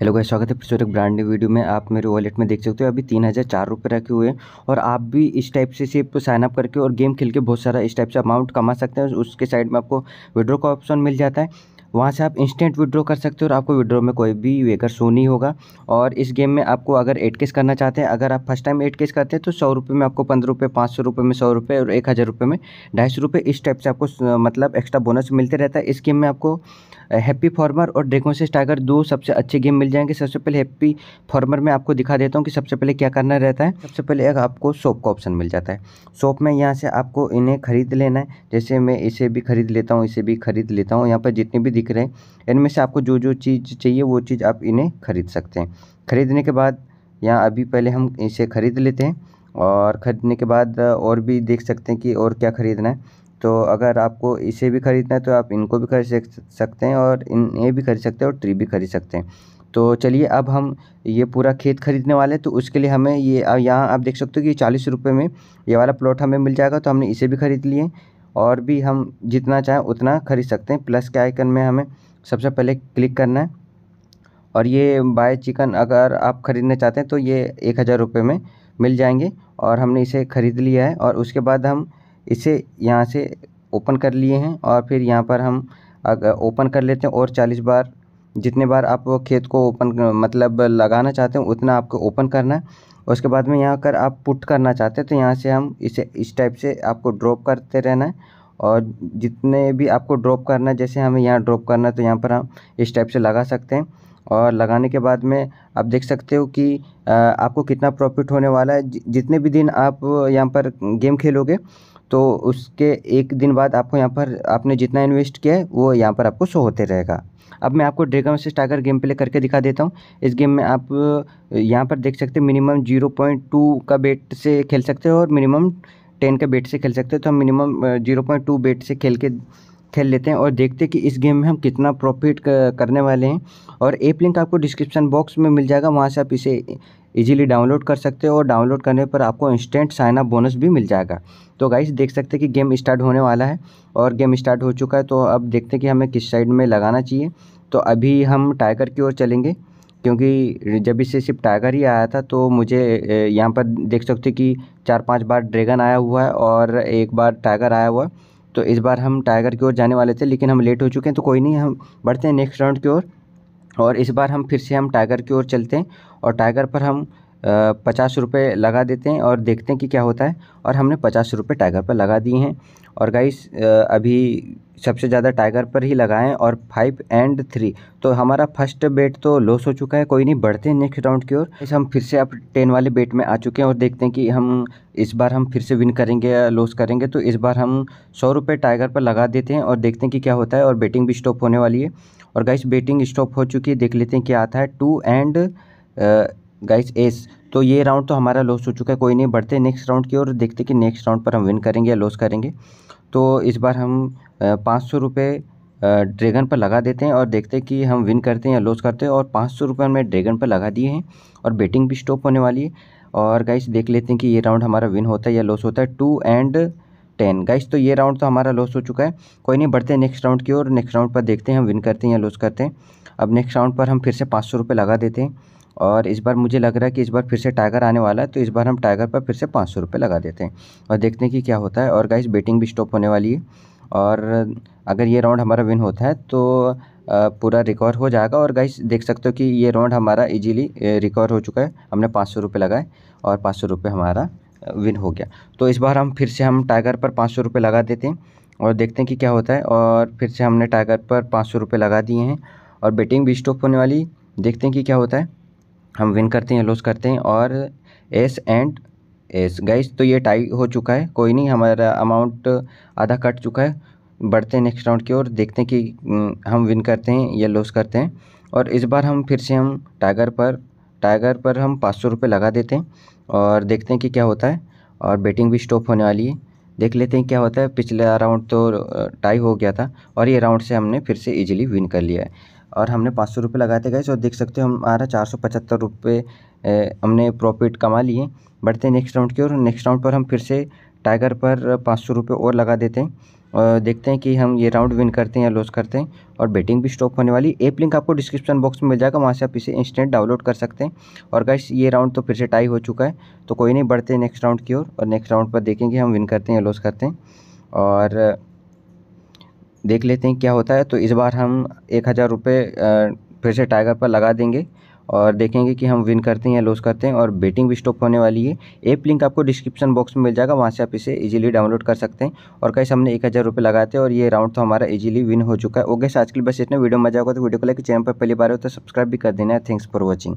hello guys स्वागत है प्रचोरक एक ब्रांड न्यू वीडियो में आप मेरे वॉलेट में देख सकते हो अभी तीन हज़ार चार रुपये रखे हुए हैं और आप भी इस टाइप से सिर्फ साइन अप करके और गेम खेल के बहुत सारा इस टाइप से अमाउंट कमा सकते हैं उसके साइड में आपको विड्रो का ऑप्शन मिल जाता है वहाँ से आप इंस्टेंट विड्रॉ कर सकते हो और आपको विड्रॉ में कोई भी वेकर शो नहीं होगा और इस गेम में आपको अगर एट केस करना चाहते हैं अगर आप फर्स्ट टाइम एट केस करते हैं तो सौ रुपये में आपको पंद्रह रुपये पाँच सौ रुपये में सौ रुपये और एक हज़ार रुपये में ढाई सौ रुपये इस टाइप से आपको मतलब एक्स्ट्रा बोनस मिलते रहता है इस गेम में आपको हैप्पी फार्मर और ड्रेकोसिस टाइगर दो सबसे अच्छे गेम मिल जाएंगे सबसे पहले हैप्पी फार्मर में आपको दिखा देता हूँ कि सबसे पहले क्या करना रहता है सबसे पहले एक आपको शॉप का ऑप्शन मिल जाता है शॉप में यहाँ से आपको इन्हें खरीद लेना है जैसे मैं इसे भी खरीद लेता हूँ इसे भी खरीद लेता हूँ यहाँ पर जितनी भी दिख रहे हैं इनमें से आपको जो जो चीज़ चाहिए वो चीज़ आप इन्हें ख़रीद सकते हैं ख़रीदने के बाद यहाँ अभी पहले हम इसे ख़रीद लेते हैं और ख़रीदने के बाद और भी देख सकते हैं कि और क्या ख़रीदना है तो अगर आपको इसे भी ख़रीदना है तो आप इनको भी खरीद सकते हैं और इन्हें भी खरीद सकते हैं और ट्री भी खरीद सकते हैं तो चलिए अब हम ये पूरा खेत खरीदने वाले हैं तो उसके लिए हमें ये यहाँ आप देख सकते हो कि चालीस रुपये में ये वाला प्लॉट हमें मिल जाएगा तो हमने इसे भी ख़रीद लिए और भी हम जितना चाहें उतना ख़रीद सकते हैं प्लस के आइकन में हमें सबसे पहले क्लिक करना है और ये बाय चिकन अगर आप ख़रीदना चाहते हैं तो ये एक हज़ार रुपये में मिल जाएंगे और हमने इसे ख़रीद लिया है और उसके बाद हम इसे यहाँ से ओपन कर लिए हैं और फिर यहाँ पर हम अगर ओपन कर लेते हैं और चालीस बार जितने बार आप खेत को ओपन मतलब लगाना चाहते हैं उतना आपको ओपन करना है उसके बाद में यहाँ कर आप पुट करना चाहते हैं तो यहाँ से हम इसे इस टाइप से आपको ड्रॉप करते रहना है और जितने भी आपको ड्रॉप करना है जैसे हमें यहाँ ड्रॉप करना है तो यहाँ पर हम इस टाइप से लगा सकते हैं और लगाने के बाद में आप देख सकते हो कि आपको कितना प्रॉफिट होने वाला है जितने भी दिन आप यहाँ पर गेम खेलोगे तो उसके एक दिन बाद आपको यहाँ पर आपने जितना इन्वेस्ट किया है वो यहाँ पर आपको शो होते रहेगा अब मैं आपको dragon versus tiger game play करके दिखा देता हूँ इस गेम में आप यहाँ पर देख सकते हैं मिनिमम जीरो पॉइंट टू का बेट से खेल सकते हो और मिनिमम टेन का बेट से खेल सकते हो तो हम minimum zero point two bet से खेल के खेल लेते हैं और देखते हैं कि इस गेम में हम कितना प्रॉफिट करने वाले हैं और एप लिंक आपको डिस्क्रिप्शन बॉक्स में मिल जाएगा वहाँ से आप इसे इजीली डाउनलोड कर सकते हो और डाउनलोड करने पर आपको इंस्टेंट साइन अप बोनस भी मिल जाएगा तो गाइस देख सकते हैं कि गेम स्टार्ट होने वाला है और गेम स्टार्ट हो चुका है तो अब देखते हैं कि हमें किस साइड में लगाना चाहिए तो अभी हम टाइगर की ओर चलेंगे क्योंकि जब इससे सिर्फ टाइगर ही आया था तो मुझे यहाँ पर देख सकते कि चार पाँच बार ड्रैगन आया हुआ है और एक बार टाइगर आया हुआ है तो इस बार हम टाइगर की ओर जाने वाले थे लेकिन हम लेट हो चुके हैं तो कोई नहीं हम बढ़ते हैं नेक्स्ट राउंड की ओर और इस बार हम फिर से हम टाइगर की ओर चलते हैं और टाइगर पर हम पचास रुपये लगा देते हैं और देखते हैं कि क्या होता है और हमने पचास रुपये टाइगर पर लगा दिए हैं और गाइस अभी सबसे ज़्यादा टाइगर पर ही लगाएं और फाइव एंड थ्री तो हमारा फर्स्ट बेट तो लॉस हो चुका है कोई नहीं बढ़ते हैं नेक्स्ट राउंड की ओर इस हम फिर से अब टेन वाले बेट में आ चुके हैं और देखते हैं कि हम इस बार हम फिर से विन करेंगे या लॉस करेंगे तो इस बार हम सौ रुपये टाइगर पर लगा देते हैं और देखते हैं कि क्या होता है और बेटिंग भी स्टॉप होने वाली है और गाइस बेटिंग स्टॉप हो चुकी है देख लेते हैं क्या आता है टू एंड गाइस एस तो ये राउंड तो हमारा लॉस हो चुका है कोई नहीं बढ़ते नेक्स्ट राउंड की और देखते कि नेक्स्ट राउंड पर हम विन करेंगे या लॉस करेंगे तो इस बार हम पाँच सौ रुपये ड्रैगन पर लगा देते हैं और देखते हैं कि हम विन करते हैं या लॉस करते हैं और पाँच सौ रुपये हमें ड्रैगन पर लगा दिए हैं और बेटिंग भी स्टॉप होने वाली है और गाइस देख लेते हैं कि ये राउंड हमारा विन होता है या लॉस होता है टू एंड टेन गाइस तो ये राउंड तो हमारा लॉस हो चुका है कोई नहीं बढ़ते नेक्स्ट राउंड की और नेक्स्ट राउंड पर देखते हैं हम विन करते हैं या लॉस करते हैं अब नेक्स्ट राउंड पर हम फिर से पाँच सौ रुपये लगा देते हैं और इस बार मुझे लग रहा है कि इस बार फिर से टाइगर आने वाला है तो इस बार हम टाइगर पर फिर से पाँच सौ रुपये लगा देते हैं और देखते हैं कि क्या होता है और गाइस बेटिंग भी स्टॉप होने वाली है और अगर ये राउंड हमारा विन होता है तो पूरा रिकॉर्ड हो जाएगा और गाइस देख सकते हो कि ये राउंड हमारा इजीली रिकॉर्ड हो चुका है हमने पाँच सौ रुपये लगाए और पाँच सौ रुपये हमारा विन हो गया तो इस बार हम फिर से हम टाइगर पर पाँच सौ रुपये लगा देते हैं और देखते हैं कि क्या होता है और फिर से हमने टाइगर पर पाँच सौ रुपये लगा दिए हैं और बेटिंग भी स्टॉप होने वाली देखते हैं कि क्या होता है हम विन करते हैं लॉस करते हैं और एस एंड एस गाइस तो ये टाई हो चुका है कोई नहीं हमारा अमाउंट आधा कट चुका है बढ़ते हैं नेक्स्ट राउंड की ओर देखते हैं कि हम्म, हम विन करते हैं या लॉस करते हैं और इस बार हम फिर से हम टाइगर पर टाइगर पर हम पाँच सौ रुपये लगा देते हैं और देखते हैं कि क्या होता है और बेटिंग भी स्टॉप होने वाली है देख लेते हैं क्या होता है पिछला राउंड तो टाई हो गया था और ये राउंड से हमने फिर से इजीली विन कर लिया है और हमने पाँच सौ रुपये लगाए थे गए और देख सकते हो हमारा चार सौ पचहत्तर रुपये हमने प्रॉफिट कमा लिए बढ़ते हैं नेक्स्ट राउंड की ओर नेक्स्ट राउंड पर हम फिर से टाइगर पर पाँच सौ रुपये और लगा देते हैं और देखते हैं कि हम ये राउंड विन करते हैं या लॉस करते हैं और बेटिंग भी स्टॉप होने वाली एप लिंक आपको डिस्क्रिप्शन बॉक्स में मिल जाएगा वहाँ से आप इसे इंस्टेंट डाउनलोड कर सकते हैं और गाइस ये राउंड तो फिर से टाई हो चुका है तो कोई नहीं बढ़ते नेक्स्ट राउंड की ओर और, और नेक्स्ट राउंड पर देखेंगे हम विन करते हैं या लॉस करते हैं और देख लेते हैं क्या होता है तो इस बार हम एक हज़ार रुपये फिर से टाइगर पर लगा देंगे और देखेंगे कि हम विन करते हैं या लॉस करते हैं और बेटिंग भी स्टॉप होने वाली है ऐप लिंक आपको डिस्क्रिप्शन बॉक्स में मिल जाएगा वहाँ से आप इसे इजीली डाउनलोड कर सकते हैं और कैसे हमने एक हज़ार रुपये लगाए थे और ये राउंड तो हमारा इजीली विन हो चुका है ओके आज के लिए बस इतना वीडियो मजा होगा तो वीडियो को लेकर चैनल पर पहली बार हो तो सब्सक्राइब भी कर देना है थैंक्स फॉर वॉचिंग